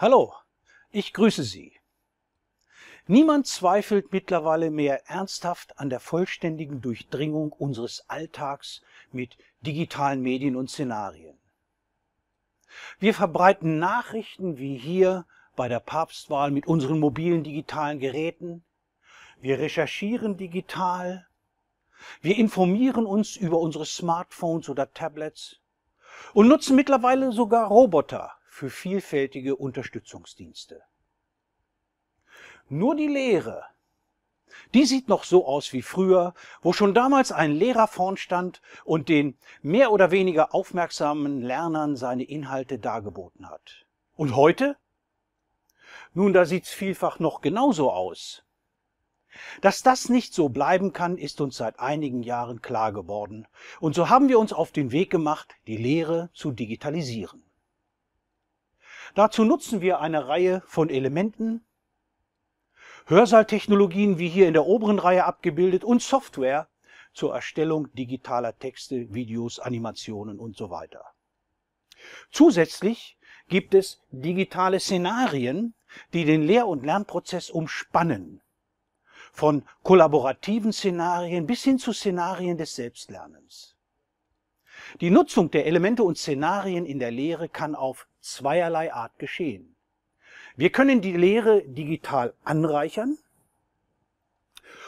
Hallo, ich grüße Sie. Niemand zweifelt mittlerweile mehr ernsthaft an der vollständigen Durchdringung unseres Alltags mit digitalen Medien und Szenarien. Wir verbreiten Nachrichten wie hier bei der Papstwahl mit unseren mobilen digitalen Geräten. Wir recherchieren digital. Wir informieren uns über unsere Smartphones oder Tablets und nutzen mittlerweile sogar Roboter, für vielfältige Unterstützungsdienste. Nur die Lehre, die sieht noch so aus wie früher, wo schon damals ein Lehrer vorn stand und den mehr oder weniger aufmerksamen Lernern seine Inhalte dargeboten hat. Und heute? Nun, da sieht's vielfach noch genauso aus. Dass das nicht so bleiben kann, ist uns seit einigen Jahren klar geworden. Und so haben wir uns auf den Weg gemacht, die Lehre zu digitalisieren. Dazu nutzen wir eine Reihe von Elementen, Hörsaaltechnologien wie hier in der oberen Reihe abgebildet und Software zur Erstellung digitaler Texte, Videos, Animationen und so weiter. Zusätzlich gibt es digitale Szenarien, die den Lehr- und Lernprozess umspannen. Von kollaborativen Szenarien bis hin zu Szenarien des Selbstlernens. Die Nutzung der Elemente und Szenarien in der Lehre kann auf zweierlei Art geschehen. Wir können die Lehre digital anreichern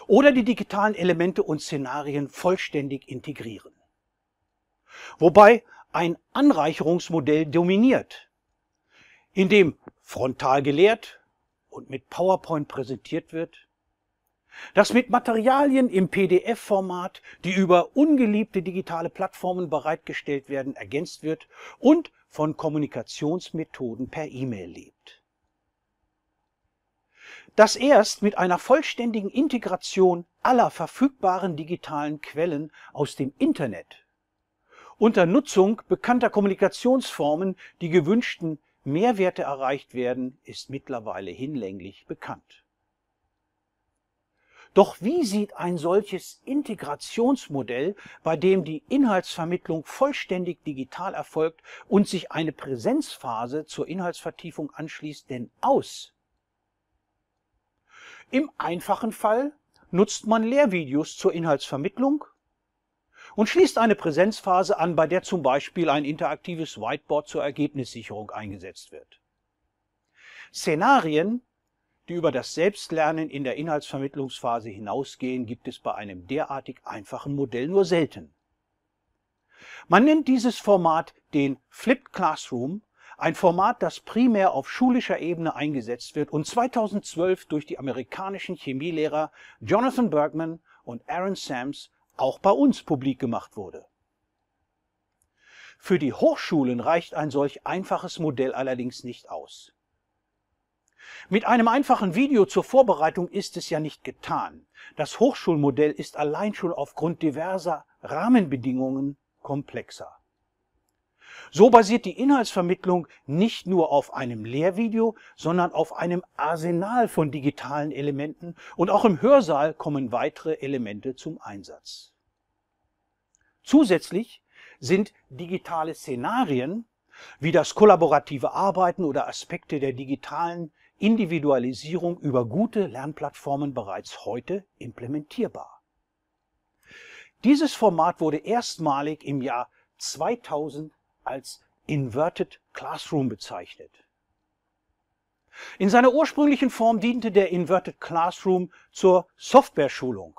oder die digitalen Elemente und Szenarien vollständig integrieren. Wobei ein Anreicherungsmodell dominiert, in dem frontal gelehrt und mit PowerPoint präsentiert wird, das mit Materialien im PDF-Format, die über ungeliebte digitale Plattformen bereitgestellt werden, ergänzt wird und von Kommunikationsmethoden per E-Mail lebt. Dass erst mit einer vollständigen Integration aller verfügbaren digitalen Quellen aus dem Internet unter Nutzung bekannter Kommunikationsformen die gewünschten Mehrwerte erreicht werden, ist mittlerweile hinlänglich bekannt. Doch wie sieht ein solches Integrationsmodell, bei dem die Inhaltsvermittlung vollständig digital erfolgt und sich eine Präsenzphase zur Inhaltsvertiefung anschließt, denn aus? Im einfachen Fall nutzt man Lehrvideos zur Inhaltsvermittlung und schließt eine Präsenzphase an, bei der zum Beispiel ein interaktives Whiteboard zur Ergebnissicherung eingesetzt wird. Szenarien, die über das Selbstlernen in der Inhaltsvermittlungsphase hinausgehen, gibt es bei einem derartig einfachen Modell nur selten. Man nennt dieses Format den Flipped Classroom, ein Format, das primär auf schulischer Ebene eingesetzt wird und 2012 durch die amerikanischen Chemielehrer Jonathan Bergman und Aaron Sams auch bei uns publik gemacht wurde. Für die Hochschulen reicht ein solch einfaches Modell allerdings nicht aus. Mit einem einfachen Video zur Vorbereitung ist es ja nicht getan. Das Hochschulmodell ist allein schon aufgrund diverser Rahmenbedingungen komplexer. So basiert die Inhaltsvermittlung nicht nur auf einem Lehrvideo, sondern auf einem Arsenal von digitalen Elementen und auch im Hörsaal kommen weitere Elemente zum Einsatz. Zusätzlich sind digitale Szenarien wie das kollaborative Arbeiten oder Aspekte der digitalen Individualisierung über gute Lernplattformen bereits heute implementierbar. Dieses Format wurde erstmalig im Jahr 2000 als Inverted Classroom bezeichnet. In seiner ursprünglichen Form diente der Inverted Classroom zur Software-Schulung.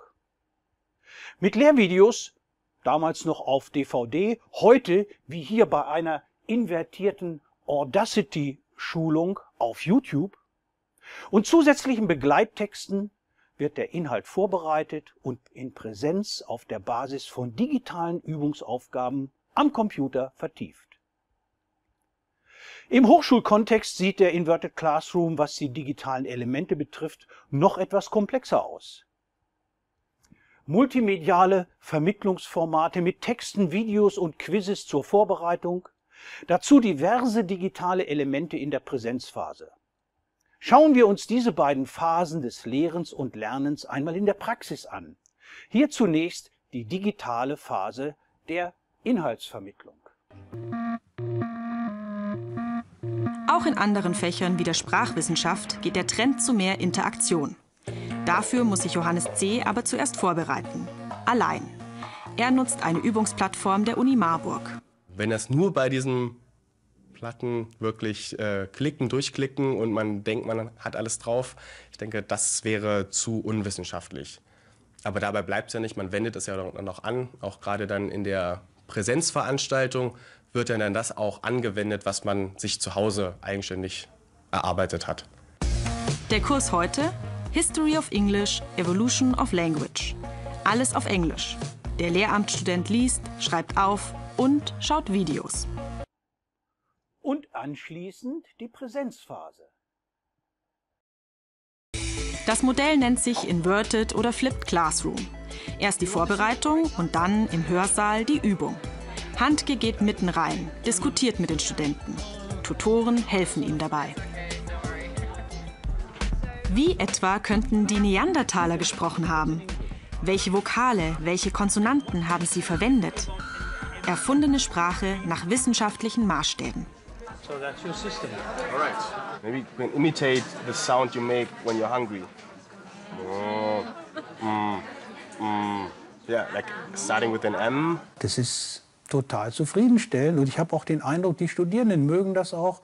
Mit Lehrvideos, damals noch auf DVD, heute wie hier bei einer invertierten Audacity-Schulung auf YouTube, und zusätzlichen Begleittexten wird der Inhalt vorbereitet und in Präsenz auf der Basis von digitalen Übungsaufgaben am Computer vertieft. Im Hochschulkontext sieht der Inverted Classroom, was die digitalen Elemente betrifft, noch etwas komplexer aus. Multimediale Vermittlungsformate mit Texten, Videos und Quizzes zur Vorbereitung, dazu diverse digitale Elemente in der Präsenzphase. Schauen wir uns diese beiden Phasen des Lehrens und Lernens einmal in der Praxis an. Hier zunächst die digitale Phase der Inhaltsvermittlung. Auch in anderen Fächern wie der Sprachwissenschaft geht der Trend zu mehr Interaktion. Dafür muss sich Johannes C. aber zuerst vorbereiten. Allein. Er nutzt eine Übungsplattform der Uni Marburg. Wenn er es nur bei diesem Platten wirklich äh, klicken, durchklicken und man denkt, man hat alles drauf. Ich denke, das wäre zu unwissenschaftlich. Aber dabei bleibt es ja nicht, man wendet es ja dann noch an, auch gerade dann in der Präsenzveranstaltung wird dann das auch angewendet, was man sich zu Hause eigenständig erarbeitet hat. Der Kurs heute History of English, Evolution of Language. Alles auf Englisch. Der Lehramtsstudent liest, schreibt auf und schaut Videos. Anschließend die Präsenzphase. Das Modell nennt sich Inverted oder Flipped Classroom. Erst die Vorbereitung und dann im Hörsaal die Übung. Handke geht mitten rein, diskutiert mit den Studenten. Tutoren helfen ihm dabei. Wie etwa könnten die Neandertaler gesprochen haben? Welche Vokale, welche Konsonanten haben sie verwendet? Erfundene Sprache nach wissenschaftlichen Maßstäben. So that's your system. All right. Maybe you can imitate the sound you make when you're hungry. Oh. Mm. Mm. Yeah, like starting with an M. Das ist total zufriedenstellend und ich habe auch den Eindruck, die Studierenden mögen das auch.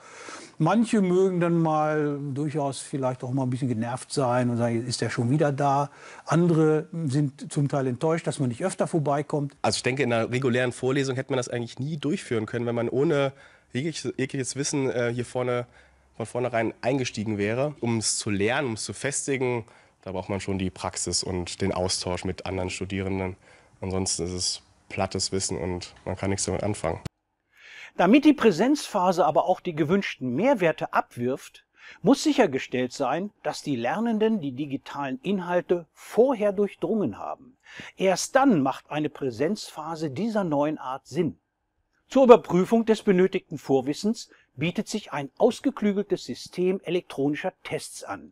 Manche mögen dann mal durchaus vielleicht auch mal ein bisschen genervt sein und sagen, ist der schon wieder da? Andere sind zum Teil enttäuscht, dass man nicht öfter vorbeikommt. Also ich denke, in einer regulären Vorlesung hätte man das eigentlich nie durchführen können, wenn man ohne jegliches, Wissen äh, hier vorne von vornherein eingestiegen wäre. Um es zu lernen, um es zu festigen, da braucht man schon die Praxis und den Austausch mit anderen Studierenden. Ansonsten ist es plattes Wissen und man kann nichts damit anfangen. Damit die Präsenzphase aber auch die gewünschten Mehrwerte abwirft, muss sichergestellt sein, dass die Lernenden die digitalen Inhalte vorher durchdrungen haben. Erst dann macht eine Präsenzphase dieser neuen Art Sinn. Zur Überprüfung des benötigten Vorwissens bietet sich ein ausgeklügeltes System elektronischer Tests an.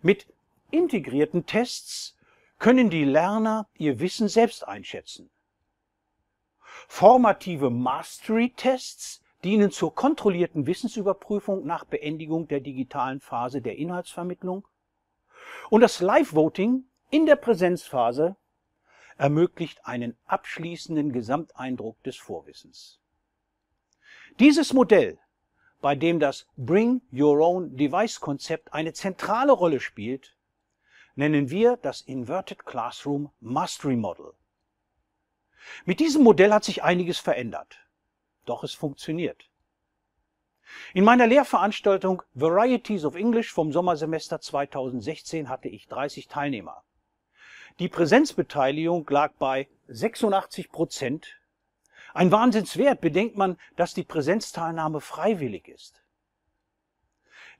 Mit integrierten Tests können die Lerner ihr Wissen selbst einschätzen. Formative Mastery-Tests dienen zur kontrollierten Wissensüberprüfung nach Beendigung der digitalen Phase der Inhaltsvermittlung und das Live-Voting in der Präsenzphase ermöglicht einen abschließenden Gesamteindruck des Vorwissens. Dieses Modell, bei dem das Bring Your Own Device Konzept eine zentrale Rolle spielt, nennen wir das Inverted Classroom Mastery Model. Mit diesem Modell hat sich einiges verändert, doch es funktioniert. In meiner Lehrveranstaltung Varieties of English vom Sommersemester 2016 hatte ich 30 Teilnehmer. Die Präsenzbeteiligung lag bei 86 Prozent. Ein Wahnsinnswert, bedenkt man, dass die Präsenzteilnahme freiwillig ist.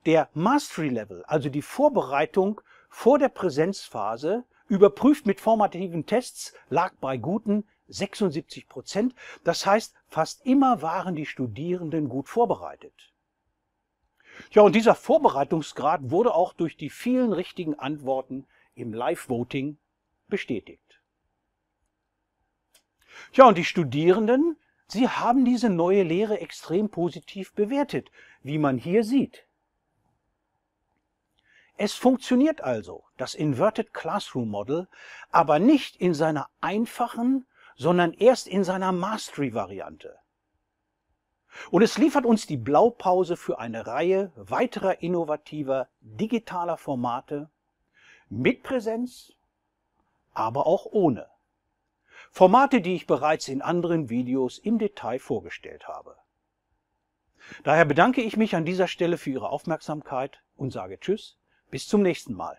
Der Mastery Level, also die Vorbereitung vor der Präsenzphase, überprüft mit formativen Tests, lag bei guten 76 Prozent. Das heißt, fast immer waren die Studierenden gut vorbereitet. Ja, und dieser Vorbereitungsgrad wurde auch durch die vielen richtigen Antworten im Live-Voting bestätigt. Tja, und die Studierenden, sie haben diese neue Lehre extrem positiv bewertet, wie man hier sieht. Es funktioniert also, das Inverted Classroom Model, aber nicht in seiner einfachen, sondern erst in seiner Mastery-Variante. Und es liefert uns die Blaupause für eine Reihe weiterer innovativer digitaler Formate mit Präsenz, aber auch ohne. Formate, die ich bereits in anderen Videos im Detail vorgestellt habe. Daher bedanke ich mich an dieser Stelle für Ihre Aufmerksamkeit und sage Tschüss, bis zum nächsten Mal.